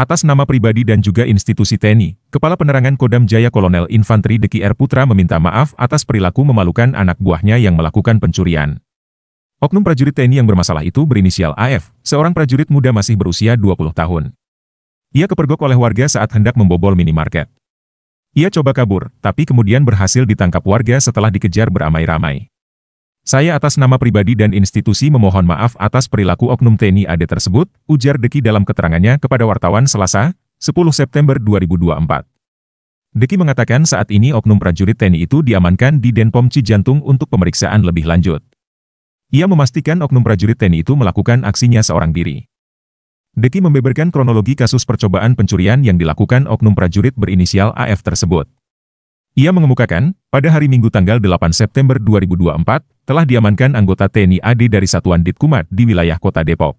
Atas nama pribadi dan juga institusi TNI, Kepala Penerangan Kodam Jaya Kolonel Infanteri Deki R. Putra meminta maaf atas perilaku memalukan anak buahnya yang melakukan pencurian. Oknum prajurit TNI yang bermasalah itu berinisial AF, seorang prajurit muda masih berusia 20 tahun. Ia kepergok oleh warga saat hendak membobol minimarket. Ia coba kabur, tapi kemudian berhasil ditangkap warga setelah dikejar beramai-ramai. Saya atas nama pribadi dan institusi memohon maaf atas perilaku Oknum TNI AD tersebut, ujar Deki dalam keterangannya kepada wartawan Selasa, 10 September 2024. Deki mengatakan saat ini Oknum prajurit TNI itu diamankan di Denpom Cijantung untuk pemeriksaan lebih lanjut. Ia memastikan Oknum prajurit TNI itu melakukan aksinya seorang diri. Deki membeberkan kronologi kasus percobaan pencurian yang dilakukan Oknum prajurit berinisial AF tersebut. Ia mengemukakan, pada hari Minggu tanggal 8 September 2024, telah diamankan anggota TNI AD dari Satuan Ditkumat di wilayah kota Depok.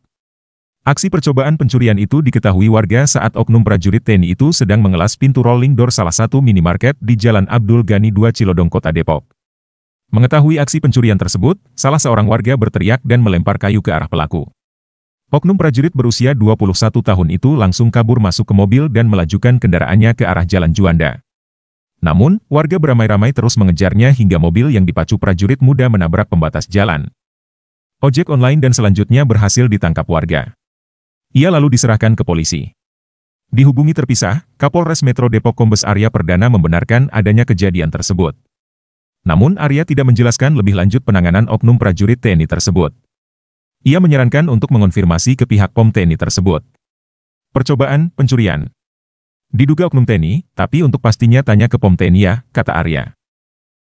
Aksi percobaan pencurian itu diketahui warga saat oknum prajurit TNI itu sedang mengelas pintu rolling door salah satu minimarket di Jalan Abdul Ghani 2 Cilodong, kota Depok. Mengetahui aksi pencurian tersebut, salah seorang warga berteriak dan melempar kayu ke arah pelaku. Oknum prajurit berusia 21 tahun itu langsung kabur masuk ke mobil dan melajukan kendaraannya ke arah Jalan Juanda. Namun, warga beramai-ramai terus mengejarnya hingga mobil yang dipacu prajurit muda menabrak pembatas jalan. Ojek online dan selanjutnya berhasil ditangkap warga. Ia lalu diserahkan ke polisi. Dihubungi terpisah, Kapolres Metro Depok Kombes Arya Perdana membenarkan adanya kejadian tersebut. Namun Arya tidak menjelaskan lebih lanjut penanganan oknum prajurit TNI tersebut. Ia menyarankan untuk mengonfirmasi ke pihak POM TNI tersebut. Percobaan, pencurian, Diduga oknum TNI, tapi untuk pastinya tanya ke POM TNI ya, kata Arya.